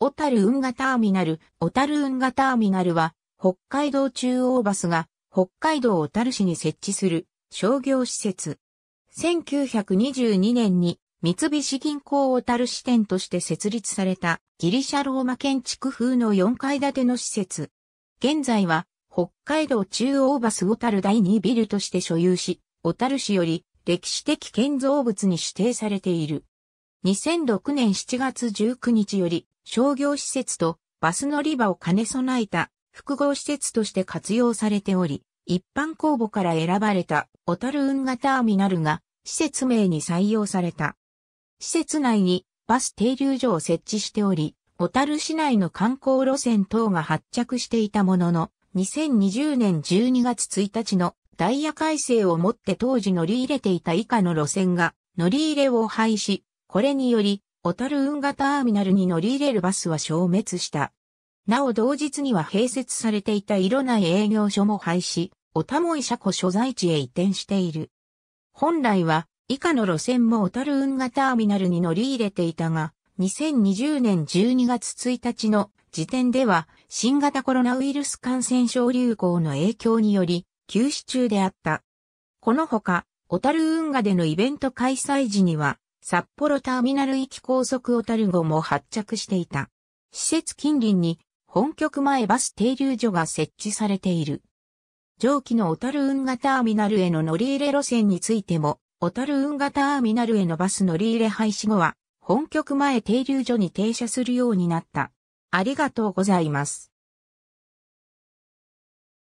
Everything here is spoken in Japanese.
小樽運河ターミナル、小樽運河ターミナルは、北海道中央バスが、北海道小樽市に設置する商業施設。1922年に、三菱銀行小樽支店として設立された、ギリシャローマ建築風の4階建ての施設。現在は、北海道中央バス小樽第2ビルとして所有し、小樽市より歴史的建造物に指定されている。2006年7月19日より商業施設とバス乗り場を兼ね備えた複合施設として活用されており、一般公募から選ばれた小樽運河ターミナルが施設名に採用された。施設内にバス停留所を設置しており、小樽市内の観光路線等が発着していたものの、2020年12月1日のダイヤ改正をもって当時乗り入れていた以下の路線が乗り入れを廃止、これにより小樽運河ターミナルに乗り入れるバスは消滅した。なお同日には併設されていた色ない営業所も廃止、おたもい車庫所在地へ移転している。本来は以下の路線も小樽運河ターミナルに乗り入れていたが、2020年12月1日の時点では新型コロナウイルス感染症流行の影響により休止中であった。このほか、小樽運河でのイベント開催時には札幌ターミナル行き高速小樽号も発着していた。施設近隣に本局前バス停留所が設置されている。上記の小樽運河ターミナルへの乗り入れ路線についても、小樽運河ターミナルへのバス乗り入れ廃止後は、本局前停留所に停車するようになった。ありがとうございます。